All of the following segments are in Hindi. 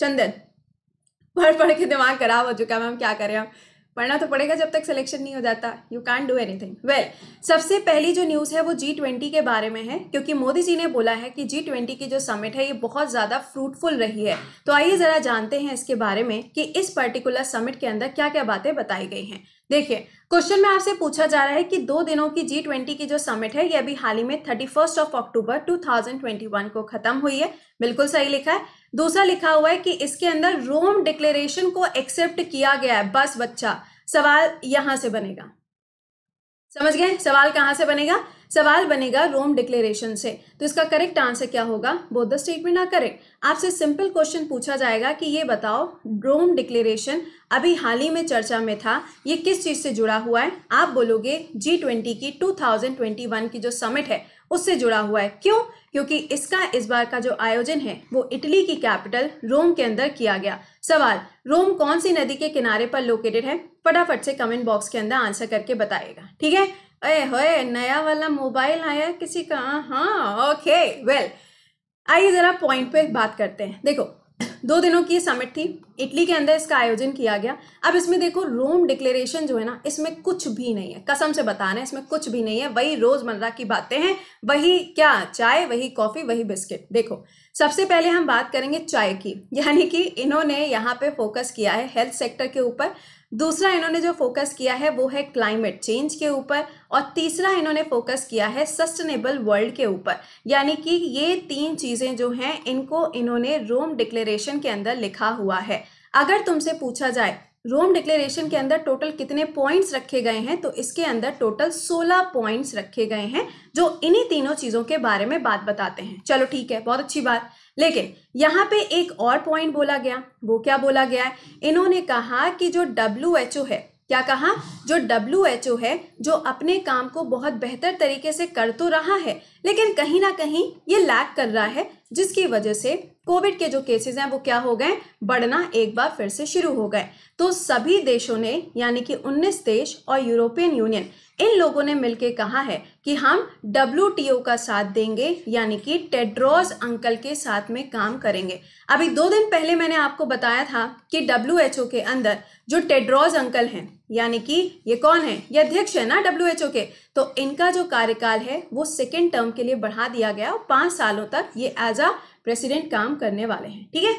चंदन पढ़ पढ़ के दिमाग खराब हो चुका है मैम क्या करें हम पढ़ना तो पड़ेगा जब तक सिलेक्शन नहीं हो जाता you can do anything well सबसे पहली जो न्यूज़ है वो जी ट्वेंटी के बारे में है क्योंकि मोदी जी ने बोला है कि जी ट्वेंटी की जो समिट है ये बहुत ज़्यादा फ्रूटफुल रही है तो आइए ज़रा जानते हैं इसके बारे में कि इस पर्टिकुलर समिट के अंदर क्या क्या बातें बताई गई हैं देखिए क्वेश्चन में आपसे पूछा जा रहा है कि दो दिनों की जी ट्वेंटी की जो समिट है ये अभी हाल ही में thirty first of October two thousand twenty one को खत्म हुई है बिल्कुल सही लिखा है दूसरा लिखा हुआ है कि इसके अंदर रोम डिक्लेरेशन को एक्सेप्ट किया गया है बस बच्चा सवाल यहां से बनेगा समझ गए सवाल कहां से बनेगा सवाल बनेगा रोम डिक्लेरेशन से तो इसका करेक्ट आंसर क्या होगा बोध द स्टेटमेंट ना करेक्ट आपसे सिंपल क्वेश्चन पूछा जाएगा कि ये बताओ रोम डिक्लेरेशन अभी हाल ही में चर्चा में था ये किस चीज़ से जुड़ा हुआ है आप बोलोगे जी ट्वेंटी की टू थाउजेंड ट्वेंटी वन की जो समिट है उससे जुड़ा हुआ है क्यों क्योंकि इसका इस बार का जो आयोजन है वो इटली की कैपिटल रोम के अंदर किया गया सवाल रोम कौन सी नदी के किनारे पर लोकेटेड है फटाफट से कमेंट बॉक्स के अंदर आंसर करके बताएगा ठीक है अरे होए नया वाला मोबाइल आया किसी का हाँ ओके वेल आइए जरा पॉइंट पे बात करते हैं देखो दो दिनों की समिट थी इटली के अंदर इसका आयोजन किया गया अब इसमें देखो रोम डिक्लेरेशन जो है ना इसमें कुछ भी नहीं है कसम से बताना इसमें कुछ भी नहीं है वही रोजमर्रा की बातें हैं वही क्या चाय वही कॉफी वही बिस्किट देखो सबसे पहले हम बात करेंगे चाय की यानी कि इन्होंने यहाँ पे फोकस किया है हेल्थ सेक्टर के ऊपर दूसरा इन्होंने जो फोकस किया है वो है क्लाइमेट चेंज के ऊपर और तीसरा इन्होंने फोकस किया है सस्टेनेबल वर्ल्ड के ऊपर यानी कि ये तीन चीज़ें जो हैं इनको इन्होंने रोम डिक्लेरेशन के अंदर लिखा हुआ है अगर तुमसे पूछा जाए रोम डिक्लेरेशन के अंदर टोटल कितने पॉइंट्स रखे गए हैं तो इसके अंदर टोटल 16 पॉइंट्स रखे गए हैं जो इन्हीं तीनों चीज़ों के बारे में बात बताते हैं चलो ठीक है बहुत अच्छी बात लेकिन यहाँ पे एक और पॉइंट बोला गया वो क्या बोला गया है इन्होंने कहा कि जो डब्ल्यू है क्या कहा जो डब्ल्यू एच ओ है जो अपने काम को बहुत बेहतर तरीके से कर तो रहा है लेकिन कहीं ना कहीं ये लैक कर रहा है जिसकी वजह से कोविड के जो केसेस हैं वो क्या हो गए बढ़ना एक बार फिर से शुरू हो गए तो सभी देशों ने यानी कि 19 देश और यूरोपियन यूनियन इन लोगों ने मिलकर कहा है कि हम डब्ल्यू का साथ देंगे यानी कि टेड्रोस अंकल के साथ में काम करेंगे अभी दो दिन पहले मैंने आपको बताया था कि डब्ल्यू के अंदर जो टेड्रॉज अंकल हैं यानी कि ये कौन है ये अध्यक्ष है ना डब्ल्यू एच ओ के तो इनका जो कार्यकाल है वो सेकेंड टर्म के लिए बढ़ा दिया गया और पांच सालों तक ये एज अ प्रेसिडेंट काम करने वाले हैं ठीक है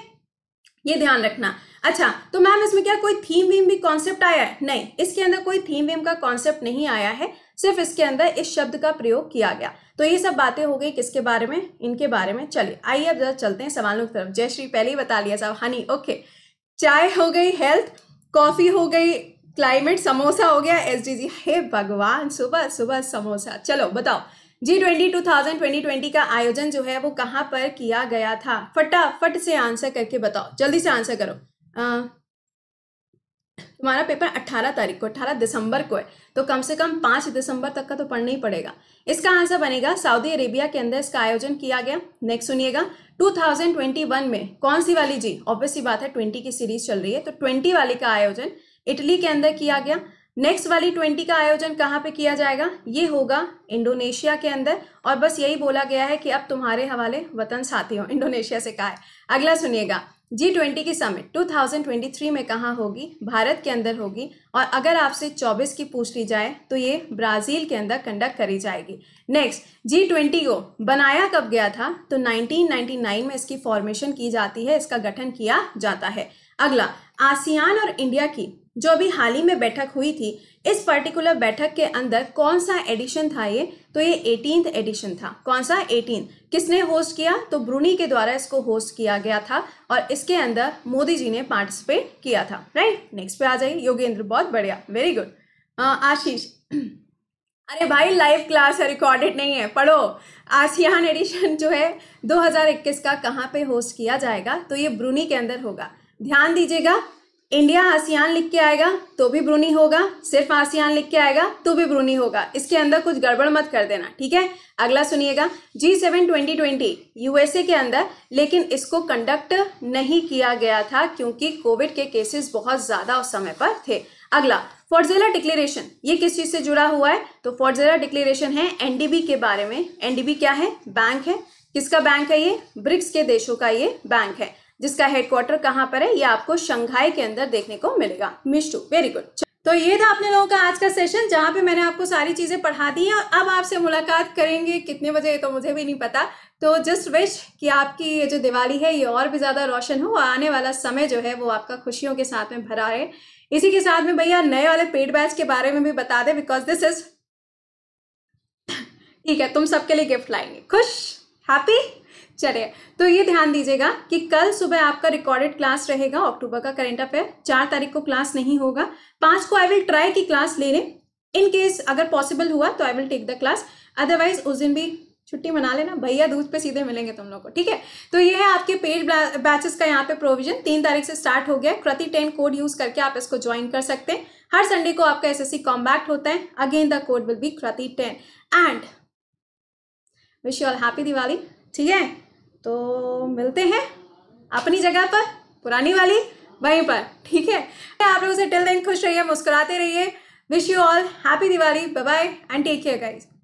ये ध्यान रखना अच्छा तो मैम इसमें क्या कोई थीम वीम भी कॉन्सेप्ट आया है नहीं इसके अंदर कोई थीम वीम का कॉन्सेप्ट नहीं आया है सिर्फ इसके अंदर इस शब्द का प्रयोग किया गया तो ये सब बातें हो गई किसके बारे में इनके बारे में चलिए आइए अब जरा चलते हैं सवालों की तरफ जयश्री पहले ही बता लिया साहब हनी ओके चाय हो गई हेल्थ कॉफी हो गई क्लाइमेट समोसा हो गया एस डी जी हे भगवान सुबह सुबह समोसा चलो बताओ G twenty two thousand twenty twenty का आयोजन जो है वो कहाँ पर किया गया था फटाफट से आंसर करके बताओ जल्दी से आंसर करो तुम्हारा पेपर 18 तारीख को 18 दिसंबर को है तो कम से कम 5 दिसंबर तक का तो पढ़ना ही पड़ेगा इसका आंसर बनेगा सऊदी अरेबिया के अंदर इसका आयोजन किया गया नेक्स्ट सुनिएगा 2021 में कौन सी वाली जी ऑब्वियस सी बात है 20 की सीरीज चल रही है तो 20 वाली का आयोजन इटली के अंदर किया गया नेक्स्ट वाली ट्वेंटी का आयोजन कहाँ पे किया जाएगा ये होगा इंडोनेशिया के अंदर और बस यही बोला गया है कि अब तुम्हारे हवाले वतन साथी हो इंडोनेशिया से कहा है अगला सुनिएगा जी ट्वेंटी की समिट 2023 में कहाँ होगी भारत के अंदर होगी और अगर आपसे 24 की पूछ ली जाए तो ये ब्राज़ील के अंदर कंडक्ट करी जाएगी नेक्स्ट जी ट्वेंटी को बनाया कब गया था तो 1999 में इसकी फॉर्मेशन की जाती है इसका गठन किया जाता है अगला आसियान और इंडिया की जो अभी हाल ही में बैठक हुई थी इस पर्टिकुलर बैठक के अंदर कौन सा एडिशन था ये तो ये एटीन एडिशन था कौन सा एटीन किसने होस्ट किया तो ब्रूनी के द्वारा इसको होस्ट किया गया था और इसके अंदर मोदी जी ने पार्टिसिपेट किया था राइट नेक्स्ट पे आ जाइए योगेंद्र बहुत बढ़िया वेरी गुड आशीष अरे भाई लाइव क्लास है रिकॉर्डेड नहीं है पढ़ो आसियान एडिशन जो है 2021 का कहाँ पे होस्ट किया जाएगा तो ये ब्रूनी के अंदर होगा ध्यान दीजिएगा इंडिया आसियान लिख के आएगा तो भी ब्रूनी होगा सिर्फ आसियान लिख के आएगा तो भी ब्रूनी होगा इसके अंदर कुछ गड़बड़ मत कर देना ठीक है अगला सुनिएगा G seven twenty twenty USA के अंदर लेकिन इसको कंडक्ट नहीं किया गया था क्योंकि कोविड के केसेस बहुत ज़्यादा उस समय पर थे अगला फोर्जेला डिक्लेरेशन ये किस चीज़ से जुड़ा हुआ है तो फोर्जेला डिक्लेरेशन है एनडीबी के बारे में एनडीबी क्या है बैंक है किसका बैंक है ये ब्रिक्स के देशों का ये बैंक है जिसका हेडक्वार्टर कहाँ पर है ये आपको शंघाई के अंदर देखने को मिलेगा मिस्टू वेरी गुड तो ये था आपने लोगों का आज का सेशन जहाँ पे मैंने आपको सारी चीज़ें पढ़ा दी हैं और अब आपसे मुलाकात करेंगे कितने बजे तो मुझे भी नहीं पता तो जस्ट विश कि आपकी ये जो दिवाली है ये और भी ज़्यादा रोशन हो और आने वाला समय जो है वो आपका खुशियों के साथ में भरा रहे इसी के साथ में भैया नए वाले पेड बैच के बारे में भी बता दे बिकॉज दिस इज ठीक है तुम सबके लिए गिफ्ट लाएंगे खुश हैप्पी चले तो ये ध्यान दीजिएगा कि कल सुबह आपका रिकॉर्डेड क्लास रहेगा अक्टूबर का करेंट अफेयर चार तारीख को क्लास नहीं होगा पांच को आई विल ट्राई की क्लास ले लें इन केस अगर पॉसिबल हुआ तो I will take the class otherwise उस दिन भी छुट्टी मना लेना भैया दूध पे सीधे मिलेंगे तुम लोग को ठीक है तो ये है आपके पेड बैचेस का यहाँ पे प्रोविजन तीन तारीख से स्टार्ट हो गया कृति टेन कोड यूज करके आप इसको ज्वाइन कर सकते हैं हर संडे को आपका एसएससी कॉम्बैक्ट होता है again the code will be Kriti ten and wish you all happy Diwali ठीक है तो मिलते हैं अपनी जगह पर पुरानी वाली वहीं पर ठीक है आप लोगों से टिल दिन खुश रहिए मुस्कुराते रहिए wish you all happy Diwali bye bye and take care guys